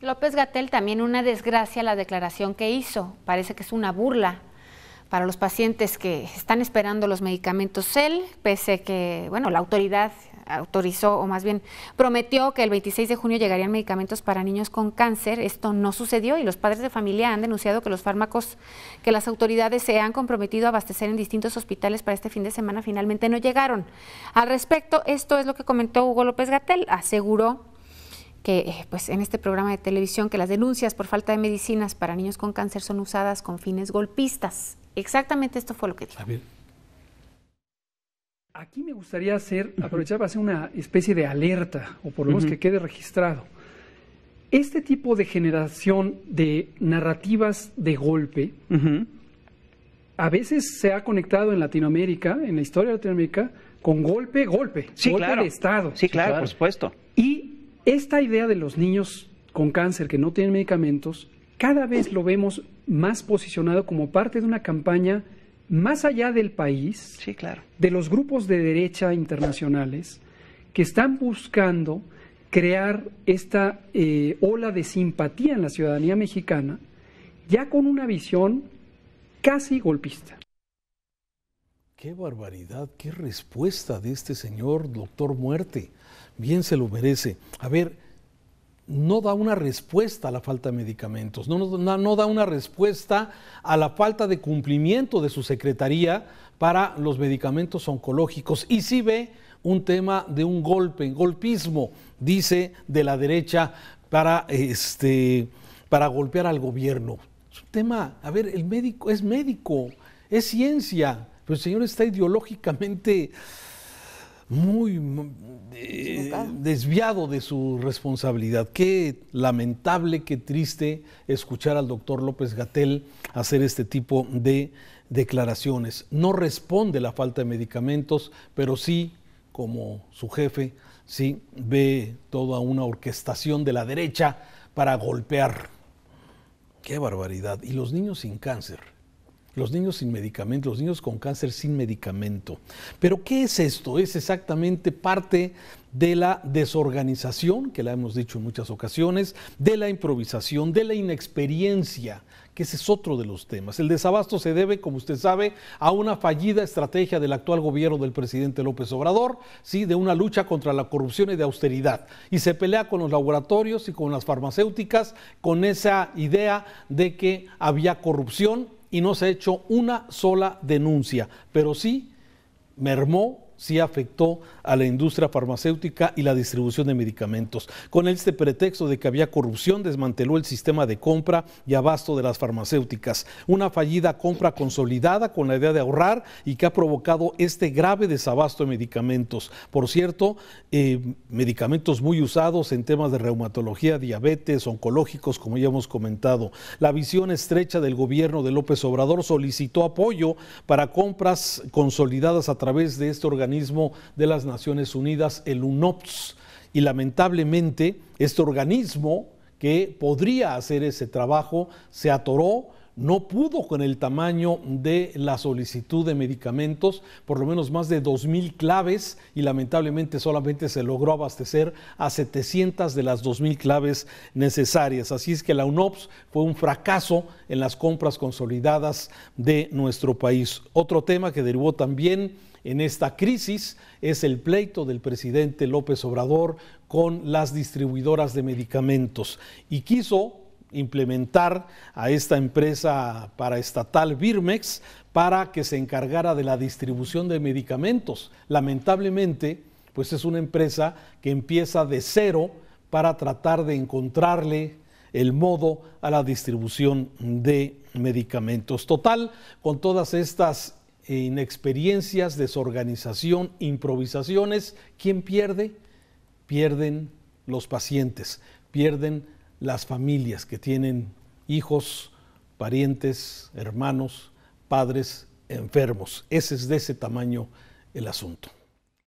López Gatel también una desgracia la declaración que hizo. Parece que es una burla para los pacientes que están esperando los medicamentos él, pese que, bueno, la autoridad autorizó o más bien prometió que el 26 de junio llegarían medicamentos para niños con cáncer. Esto no sucedió y los padres de familia han denunciado que los fármacos que las autoridades se han comprometido a abastecer en distintos hospitales para este fin de semana finalmente no llegaron. Al respecto, esto es lo que comentó Hugo López Gatel. Aseguró que eh, pues en este programa de televisión que las denuncias por falta de medicinas para niños con cáncer son usadas con fines golpistas. Exactamente esto fue lo que dijo. Aquí me gustaría hacer, aprovechar para hacer una especie de alerta, o por lo menos que quede registrado. Este tipo de generación de narrativas de golpe, a veces se ha conectado en Latinoamérica, en la historia de Latinoamérica, con golpe, golpe, golpe de Estado. Sí, claro, por supuesto. Y esta idea de los niños con cáncer que no tienen medicamentos, cada vez lo vemos más posicionado como parte de una campaña más allá del país, de los grupos de derecha internacionales que están buscando crear esta eh, ola de simpatía en la ciudadanía mexicana, ya con una visión casi golpista. Qué barbaridad, qué respuesta de este señor doctor Muerte bien se lo merece. A ver, no da una respuesta a la falta de medicamentos, no, no, da una respuesta a la falta de cumplimiento de su secretaría para los medicamentos oncológicos. Y sí ve un tema de un golpe, golpismo, dice de la derecha, para, este, para golpear al gobierno. Es un tema, a ver, el médico es médico, es ciencia, pero el señor está ideológicamente muy eh, desviado de su responsabilidad. Qué lamentable, qué triste escuchar al doctor López Gatel hacer este tipo de declaraciones. No responde la falta de medicamentos, pero sí, como su jefe, sí ve toda una orquestación de la derecha para golpear. Qué barbaridad. Y los niños sin cáncer los niños sin medicamento, los niños con cáncer sin medicamento. Pero ¿qué es esto? Es exactamente parte de la desorganización, que la hemos dicho en muchas ocasiones, de la improvisación, de la inexperiencia, que ese es otro de los temas. El desabasto se debe, como usted sabe, a una fallida estrategia del actual gobierno del presidente López Obrador, ¿sí? de una lucha contra la corrupción y de austeridad. Y se pelea con los laboratorios y con las farmacéuticas con esa idea de que había corrupción y no se ha hecho una sola denuncia, pero sí mermó sí afectó a la industria farmacéutica y la distribución de medicamentos. Con este pretexto de que había corrupción, desmanteló el sistema de compra y abasto de las farmacéuticas. Una fallida compra consolidada con la idea de ahorrar y que ha provocado este grave desabasto de medicamentos. Por cierto, eh, medicamentos muy usados en temas de reumatología, diabetes, oncológicos, como ya hemos comentado. La visión estrecha del gobierno de López Obrador solicitó apoyo para compras consolidadas a través de este organismo organismo de las Naciones Unidas, el UNOPS. Y lamentablemente este organismo que podría hacer ese trabajo se atoró no pudo con el tamaño de la solicitud de medicamentos, por lo menos más de 2.000 claves y lamentablemente solamente se logró abastecer a 700 de las 2.000 claves necesarias. Así es que la UNOPS fue un fracaso en las compras consolidadas de nuestro país. Otro tema que derivó también en esta crisis es el pleito del presidente López Obrador con las distribuidoras de medicamentos y quiso implementar a esta empresa paraestatal Birmex para que se encargara de la distribución de medicamentos. Lamentablemente, pues es una empresa que empieza de cero para tratar de encontrarle el modo a la distribución de medicamentos. Total, con todas estas inexperiencias, desorganización, improvisaciones, ¿quién pierde? Pierden los pacientes, pierden las familias que tienen hijos, parientes, hermanos, padres enfermos. Ese es de ese tamaño el asunto.